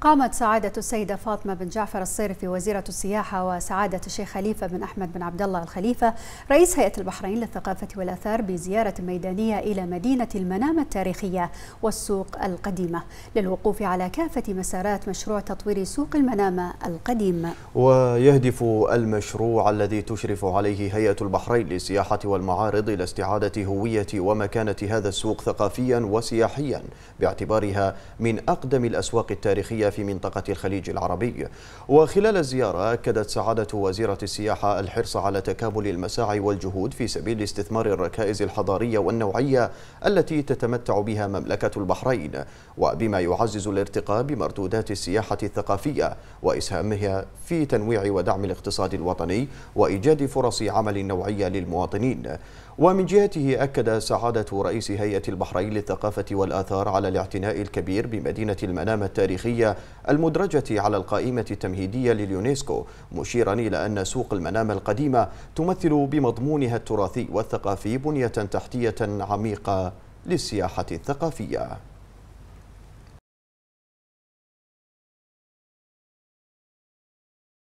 قامت سعادة السيدة فاطمة بن جعفر الصيرفي وزيرة السياحة وسعادة الشيخ خليفة بن أحمد بن عبد الله الخليفة رئيس هيئة البحرين للثقافة والآثار بزيارة ميدانية إلى مدينة المنامة التاريخية والسوق القديمة للوقوف على كافة مسارات مشروع تطوير سوق المنامة القديم ويهدف المشروع الذي تشرف عليه هيئة البحرين للسياحة والمعارض إلى استعادة هوية ومكانة هذا السوق ثقافيا وسياحيا باعتبارها من أقدم الأسواق التاريخية في منطقة الخليج العربي وخلال الزيارة أكدت سعادة وزيرة السياحة الحرص على تكامل المساعي والجهود في سبيل استثمار الركائز الحضارية والنوعية التي تتمتع بها مملكة البحرين وبما يعزز الارتقاء بمردودات السياحة الثقافية وإسهامها في تنويع ودعم الاقتصاد الوطني وإيجاد فرص عمل نوعية للمواطنين ومن جهته أكد سعادة رئيس هيئة البحرين للثقافة والآثار على الاعتناء الكبير بمدينة المنامة التاريخية المدرجة على القائمة التمهيدية لليونسكو مشيرا إلى أن سوق المنام القديمة تمثل بمضمونها التراثي والثقافي بنية تحتية عميقة للسياحة الثقافية